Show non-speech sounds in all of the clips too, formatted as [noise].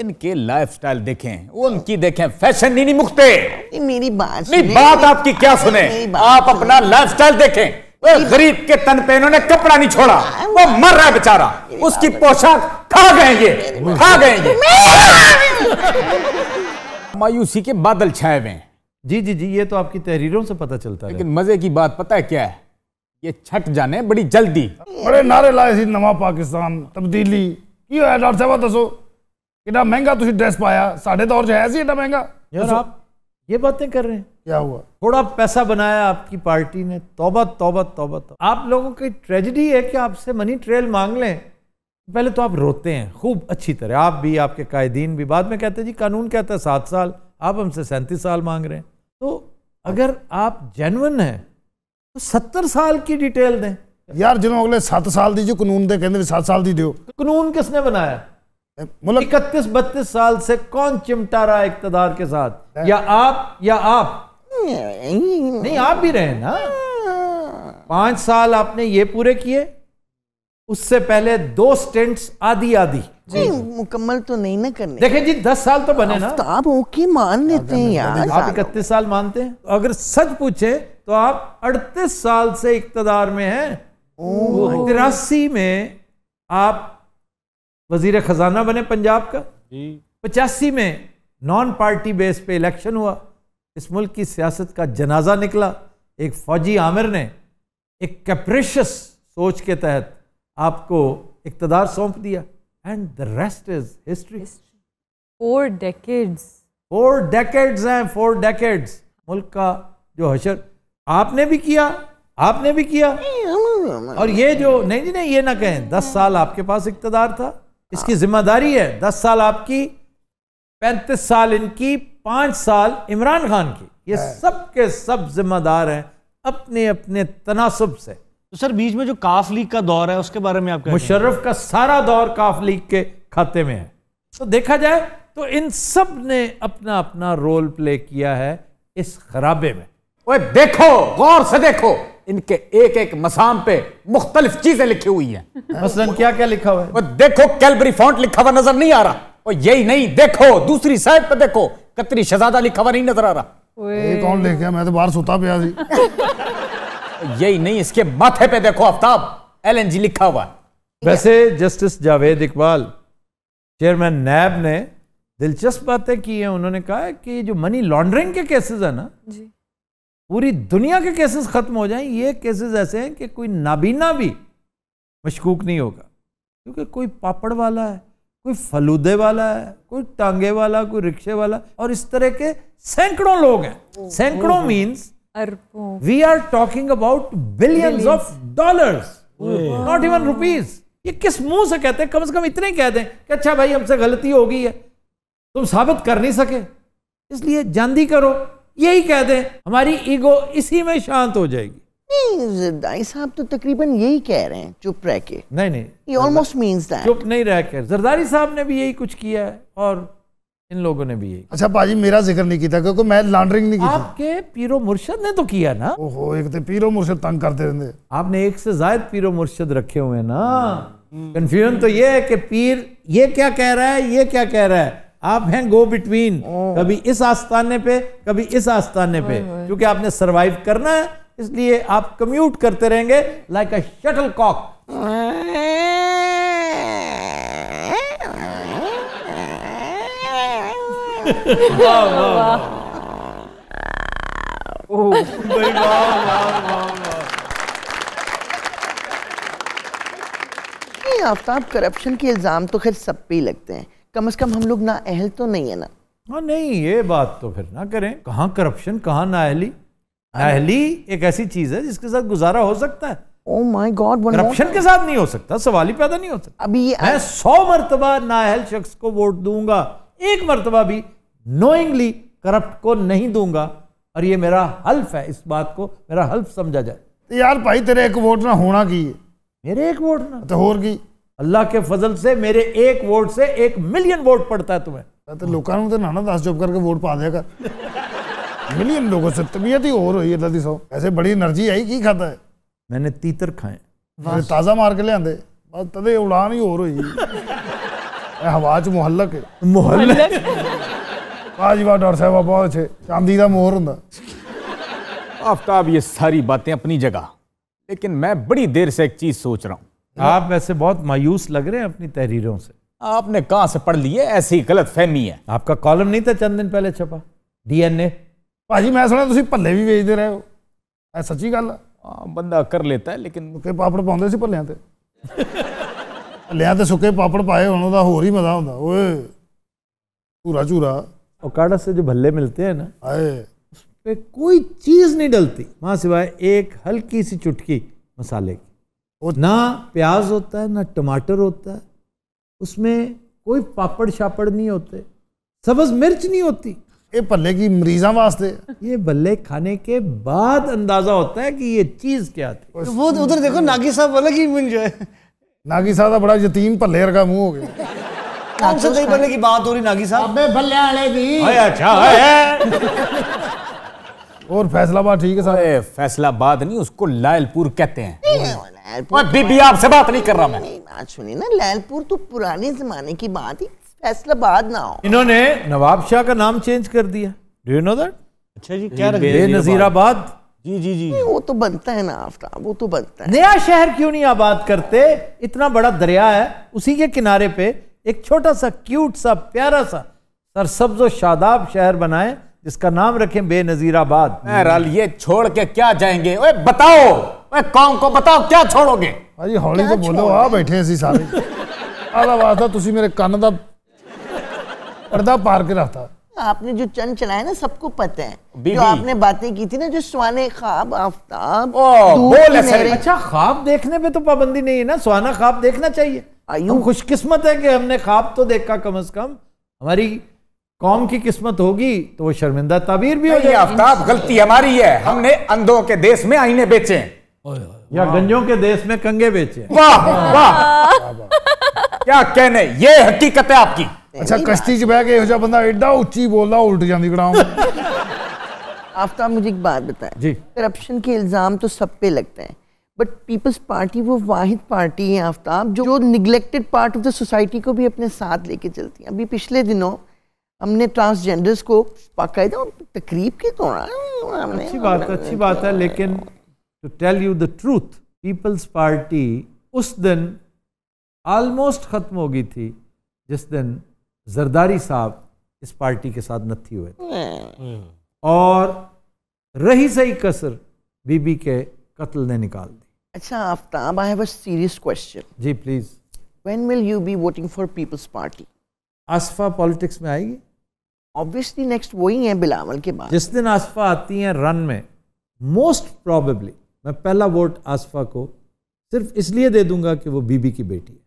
इनके लाइफस्टाइल देखें उनकी देखें फैशन नहीं, नहीं मुखते मेरी बात नहीं बात आपकी क्या सुने आप अपना लाइफस्टाइल देखें वो गरीब के तन पे इन्होंने कपड़ा नहीं छोड़ा हाँ, हाँ। वो मर रहा है बेचारा उसकी पोशाक खा गए ये खा गए ये मायूसी के बादल छाए हुए जी जी जी ये तो आपकी तहरीरों से पता चलता है लेकिन मजे की बात पता है क्या है ये छट जाने बड़ी जल्दी बड़े नारे लाए सी नवा पाकिस्तान तब्दीली की डॉक्टर साहब दसो इतना महंगा तुझे ड्रेस पाया साढ़े दौर जो है इतना महंगा यार आप ये बातें कर रहे हैं क्या हुआ थोड़ा पैसा बनाया आपकी पार्टी ने तोबत तोबत तोबत तो। आप लोगों की ट्रेजिडी है कि आपसे मनी ट्रेल मांग लें पहले तो आप रोते हैं खूब अच्छी तरह आप भी आपके कायदीन भी बाद में कहते हैं जी कानून कहता है सात साल आप हमसे सैंतीस साल मांग रहे हैं तो अगर आप जेनवन है तो सत्तर साल की डिटेल दें यार जिन्होंने अगले सत्त साल दी जो कानून दे कहते सत्त साल दी दो कानून किसने बनाया इकतीस बत्तीस साल से कौन चिमटा रहा इकतदार के साथ या आप या आप नहीं आप भी रहे ना पांच साल आपने ये पूरे किए उससे पहले दो स्टेंट्स आधी आधी मुकम्मल तो नहीं ना करने देखें जी दस साल तो बने ना आप ओके मान लेते हैं यार आप इकतीस साल मानते हैं तो अगर सच पूछे तो आप अड़तीस साल से इकतदार में हैं तिरासी में आप वजीर खजाना बने पंजाब का पचासी में नॉन पार्टी बेस पे इलेक्शन हुआ इस मुल्क की सियासत का जनाजा निकला एक फौजी आमिर ने एक कैप्रेशस सोच के तहत आपको इकतदार सौंप दिया and the rest is history four decades four decades हैं फोर डेकेड्स मुल्क का जो हशर आपने भी किया आपने भी किया और ये जो नहीं जी नहीं ये ना कहें दस साल आपके पास इकतदार था इसकी जिम्मेदारी है दस साल आपकी पैंतीस साल इनकी पांच साल इमरान खान की ये सब के सब जिम्मेदार हैं अपने अपने तनासब से तो सर बीच में जो काफ लीग का दौर है उसके बारे में आप मुशर्रफ का सारा दौर काफ लीग के खाते में है तो देखा जाए तो इन सब ने अपना अपना रोल प्ले किया है इस खराबे में ओए देखो गौर से देखो इनके एक एक मसाम पे मुख्तलिफ चीजें लिखी हुई हैं मसलन क्या क्या लिखा हुआ है वो देखो कैलबरी फॉन्ट लिखा हुआ नजर नहीं आ रहा और यही नहीं देखो दूसरी साइड पे देखो कतरी शहजादा लिखा हुआ नहीं नजर आ रहा ये कौन लिख गया मैं तो बाहर सोता पे यही नहीं इसके माथे पे देखो आफ्ताब एलएनजी लिखा हुआ वैसे justice Javed Iqbal chairman NAB ने दिलचस्प बातें की है उन्होंने कहा कि जो मनी लॉन्ड्रिंग के केसेस है ना जी पूरी दुनिया के केसेस ख़त्म हो जाएं ये केसेस ऐसे हैं कि कोई नाबीना भी मशकूक नहीं होगा क्योंकि कोई पापड़ वाला है कोई फलूदे वाला है कोई टांगे वाला कोई रिक्शे वाला और इस तरह के सैकड़ों लोग हैं सैकड़ों means we are talking about billions of dollars not even rupees ये किस मुंह से कहते हैं कम से कम इतने कह दें कि अच्छा भाई हमसे गलती हो गई है तुम साबित कर नहीं सके इसलिए जानदी करो यही कह दें हमारी ईगो इसी में शांत हो जाएगी जरदारी साहब तो तकरीबन यही कह रहे हैं चुप रह के नहीं नहीं ऑलमोस्ट मींस दैट चुप नहीं रह कर जरदारी साहब ने भी यही कुछ किया है और इन लोगों ने भी यही अच्छा पाजी मेरा जिक्र नहीं किया क्योंकि मैं लॉन्ड्रिंग नहीं की आपके पीरो मुर्शद ने तो किया ना ओहो एक तो पीरो मुर्शद तंग करते रहते आपने एक से जायद पीरो मुर्शद रखे हुए ना कंफ्यूजन तो ये है कि पीर ये क्या कह रहा है ये क्या कह रहा है आप हैं गो बिटवीन कभी इस आस्थाने पे कभी इस आस्थाने पे क्योंकि आपने सरवाइव करना है इसलिए आप कम्यूट करते रहेंगे like a shuttlecock Aftab corruption के इल्ज़ाम तो खैर सब पे ही लगते हैं कम से कम हम लोग ना अहल तो नहीं है ना हाँ नहीं ये बात तो फिर ना करें कहाँ करप्शन कहाँ नाअहली अहली एक ऐसी चीज़ है जिसके साथ गुजारा हो सकता है ओह माय गॉड करप्शन के साथ नहीं हो सकता सवाल ही पैदा नहीं हो सकता अभी ये मैं सौ मरतबा नाहल शख्स को वोट दूंगा एक मरतबा भी नोइंगली करप्ट को नहीं दूंगा और ये मेरा हल्फ है इस बात को मेरा हल्फ समझा जाए यार भाई तेरे एक वोट ना होना की मेरे एक वोट ना तो और की अल्लाह के फजल से मेरे एक वोट से एक मिलियन वोट पड़ता है तुम्हें तो लोगों तो नाना दास जॉब करके वोट पा देगा मिलियन लोगों से तबीयत ही और हुई है सौ ऐसे बड़ी एनर्जी आई की खाता है मैंने तीतर खाए मैंने ताज़ा मार के लिया बस तदे उड़ान ही और हुई हवा च मुहलक मुहलक आज डॉक्टर साहब बहुत अच्छे चांदी का मोहर होंगे आफ्ताब ये सारी बातें अपनी जगह लेकिन मैं बड़ी देर से एक चीज़ सोच रहा हूँ आप वैसे बहुत मायूस लग रहे हैं अपनी तहरीरों से आपने कहा से पढ़ ली ऐसी गलत फहमी है आपका कॉलम नहीं था चंद दिन पहले छपा डीएनए ਭਾਜੀ ਮੈਂ ਸੁਣਿਆ ਤੁਸੀਂ ਭੱਲੇ ਵੀ ਵੇਚਦੇ ਰਹੇ ਹੋ ਇਹ ਸੱਚੀ ਗੱਲ ਆ ਬੰਦਾ ਕਰ ਲੇਤਾ ਹੈ ਲੇਕਿਨ ਸੁੱਕੇ ਪਾਪੜ ਪਾਉਂਦੇ ਸੀ ਭੱਲਿਆਂ ਤੇ ਭੱਲਿਆਂ ਤੇ ਸੁੱਕੇ ਪਾਪੜ ਪਾਏ ਹੁਣ ਉਹਦਾ ਹੋਰ ਹੀ ਮਜ਼ਾ झूरा झूरा ओकाड़ा से जो भल्ले मिलते हैं ना आए उस पर कोई चीज़ नहीं डलती वहाँ सिवाय एक हल्की सी चुटकी मसाले की वो ना प्याज होता है ना टमाटर होता है उसमें कोई पापड़ शापड़ नहीं होते सबज मिर्च नहीं होती ये भले की मरीजा वास्ते ये भले खाने के बाद अंदाजा होता है कि ये चीज क्या थी तो वो उधर देखो नागी साहब वाला की मिल है नागी साहब का बड़ा यतीम भले का मुंह हो गया अच्छा से भले की बात हो रही नागी साहब भले वाले भी अच्छा और फैसलाबाद ठीक है सर फैसलाबाद नहीं उसको लायलपुर कहते हैं तो बीबी आपसे बात नहीं कर रहा मैं बात सुनी ना लायलपुर तो पुराने जमाने की बात ही फैसलाबाद ना हो इन्होंने नवाब शाह का नाम चेंज कर दिया डू यू नो दैट अच्छा जी क्या नजीराबाद जी जी जी वो तो बनता है ना आफ्ताब वो तो बनता है नया शहर क्यों नहीं आबाद करते इतना बड़ा दरिया है उसी के किनारे पे एक छोटा सा क्यूट सा प्यारा सा सरसब्ज शादाब शहर बनाए जिसका नाम रखें बेनजीराबाद बहरहाल ये छोड़ के क्या जाएंगे ओए बताओ ओए कौन को बताओ क्या छोड़ोगे ਭਾਜੀ ਹੌਲੀ ਤਾਂ ਬੋਲੋ ਆ ਬੈਠੇ ਅਸੀਂ ਸਾਰੇ ਆਦਾ ਵਾਸਤਾ ਤੁਸੀਂ मेरे कान ਦਾ पर्दा पार के रखता आपने जो चंद चलाया ना सबको पता है जो आपने बातें की थी ना जो सुहाने ख्वाब आफ्ताब अच्छा ख्वाब देखने पे तो पाबंदी नहीं है ना सुहाना ख्वाब देखना चाहिए हम खुशकिस्मत है कि हमने ख्वाब तो देखा कम से कम हमारी कौम की किस्मत होगी तो वो शर्मिंदा ताबीर भी हो जाएगी आफ्ताब गलती हमारी है हमने अंधों के देश में आईने बेचे या गंजों के देश में कंगे बेचे वाह वाह क्या कहने ये हकीकत है आपकी अच्छा कश्ती च बह के यह बंदा एडा उच्ची बोलना उल्ट जाती ग्राम [laughs] आफ्ताब मुझे एक बात बताएं जी करप्शन के इल्ज़ाम तो सब पे लगते हैं बट पीपल्स पार्टी वो वाहिद पार्टी है आफ्ताब जो neglected part of the society को भी अपने साथ लेके चलती है अभी पिछले दिनों हमने ट्रांसजेंडर्स को बाकायदा तकरीब की तो अच्छी बात है अच्छी बात है लेकिन to tell you the truth People's Party उस दिन आलमोस्ट ख़त्म हो गई थी जिस दिन जरदारी साहब इस पार्टी के साथ नथी हुए हम्म। और रही सही कसर बीबी के कत्ल ने निकाल दी अच्छा Aftab I have a serious question जी please when will you be voting for People's Party Asifa politics में आएगी ऑब्वियसली नेक्स्ट वही है बिलावल के बाद जिस दिन आसफा आती हैं रन में मोस्ट प्रॉबेबली मैं पहला वोट आसफा को सिर्फ इसलिए दे दूंगा कि वो बीबी की बेटी है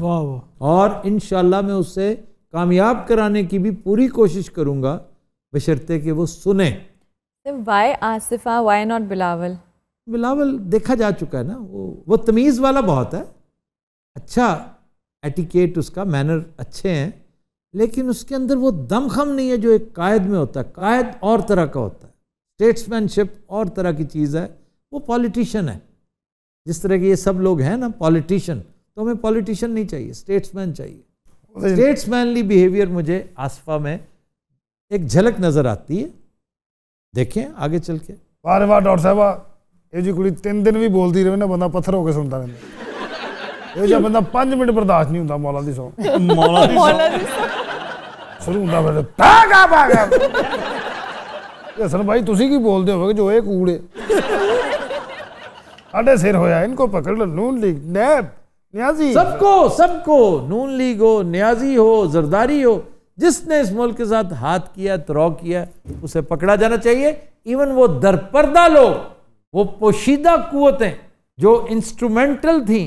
वाह वाह और इन मैं उसे कामयाब कराने की भी पूरी कोशिश करूंगा बशर्ते कि वो सुने why Asifa why not Bilawal Bilawal देखा जा चुका है ना वो वो तमीज़ वाला बहुत है अच्छा एटिकेट उसका मैनर अच्छे हैं लेकिन उसके अंदर वो दमखम नहीं है जो एक कायद में होता है कायद और तरह का होता है स्टेट्समैनशिप और तरह की चीज़ है वो पॉलिटिशियन है जिस तरह के ये सब लोग हैं ना पॉलिटिशियन तो हमें पॉलिटिशियन नहीं चाहिए स्टेट्समैन चाहिए स्टेट्समैनली बिहेवियर मुझे आसफा में एक झलक नज़र आती है देखें आगे चल के वाह वाह डॉक्टर साहब ये जी ਕੁੜੀ तीन दिन भी बोलती रहे ना बंदा पत्थर होकर सुनता रहता मिनट बर्दाश्त नहीं होता मौला शुरू हसन भाई की बोलते हो सबको सबको नून लीग हो न्याजी हो जरदारी हो जिसने इस मुल्क के साथ हाथ किया त्रो किया उसे पकड़ा जाना चाहिए इवन वो दरपर्दा लोग वो पोशीदा कुतें जो इंस्ट्रूमेंटल थी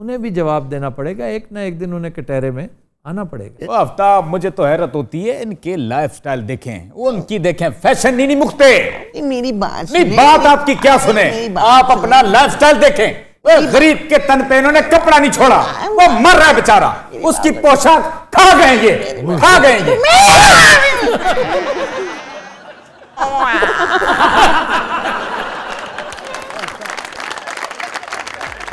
उन्हें भी जवाब देना पड़ेगा एक ना एक दिन उन्हें कटहरे में आना पड़ेगा तो आफ्ताब मुझे तो हैरत होती है इनके लाइफस्टाइल देखें उनकी देखें फैशन नहीं, नहीं मुखते मेरी बात नहीं बात आपकी क्या सुने आप अपना लाइफस्टाइल देखें गरीब के तन पे इन्होंने कपड़ा नहीं छोड़ा वो मर रहा है बेचारा उसकी पोशाक खा गए ये खा गए ये [laughs] [laughs] [laughs]